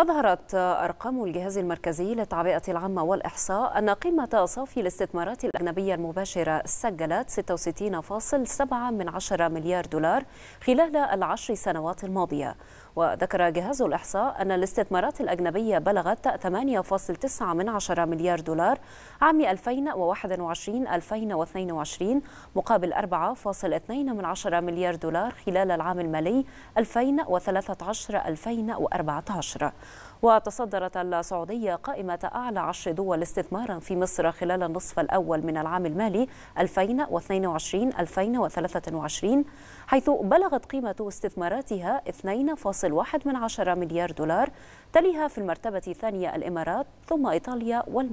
أظهرت أرقام الجهاز المركزي للتعبئة العامة والإحصاء أن قيمة صافي الاستثمارات الأجنبية المباشرة سجلت 66.7 مليار دولار خلال العشر سنوات الماضية وذكر جهاز الإحصاء أن الاستثمارات الأجنبية بلغت 8.9 من عشرة مليار دولار عام 2021-2022 مقابل 4.2 من عشرة مليار دولار خلال العام المالي 2013-2014 وتصدرت السعودية قائمة أعلى عشر دول استثمارا في مصر خلال النصف الأول من العام المالي 2022-2023 حيث بلغت قيمة استثماراتها الواحد من عشرة مليار دولار تليها في المرتبة الثانية الإمارات ثم إيطاليا والمملكة